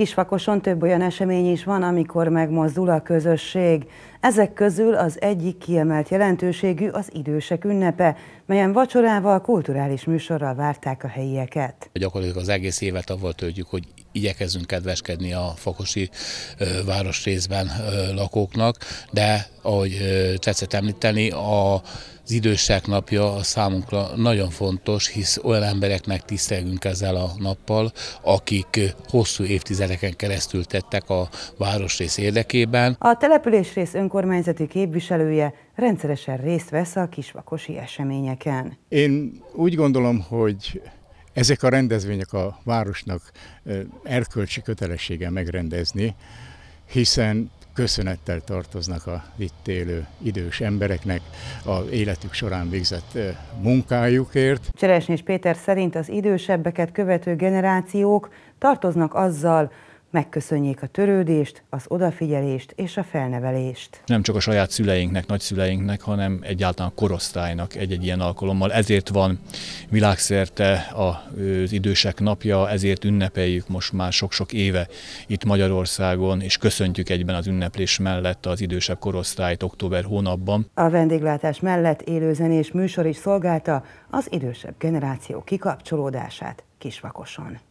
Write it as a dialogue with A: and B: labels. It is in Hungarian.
A: Kisvakoson több olyan esemény is van, amikor megmozdul a közösség. Ezek közül az egyik kiemelt jelentőségű az idősek ünnepe, melyen vacsorával, kulturális műsorral várták a helyieket.
B: Gyakorlatilag az egész évet avval töltjük, hogy igyekezünk kedveskedni a Fakosi városrészben lakóknak, de ahogy tetszett említeni, a az idősek napja a számunkra nagyon fontos, hisz olyan embereknek tisztelgünk ezzel a nappal, akik hosszú évtizedeken keresztül tettek a városrész érdekében.
A: A településrész önkormányzati képviselője rendszeresen részt vesz a kisvakosi eseményeken. Én úgy
C: gondolom, hogy ezek a rendezvények a városnak erkölcsi kötelessége megrendezni, hiszen köszönettel tartoznak a itt
A: élő idős embereknek a életük során végzett munkájukért. Cseresnyés Péter szerint az idősebbeket követő generációk tartoznak azzal, megköszönjék a törődést, az odafigyelést és a felnevelést.
D: Nem csak a saját szüleinknek, nagyszüleinknek, hanem egyáltalán a korosztálynak egy-egy ilyen alkalommal. Ezért van világszerte az idősek napja, ezért ünnepeljük most már sok-sok éve itt Magyarországon, és köszöntjük egyben az ünneplés mellett az idősebb korosztályt október hónapban.
A: A vendéglátás mellett élőzenés műsor is szolgálta az idősebb generáció kikapcsolódását Kisvakoson.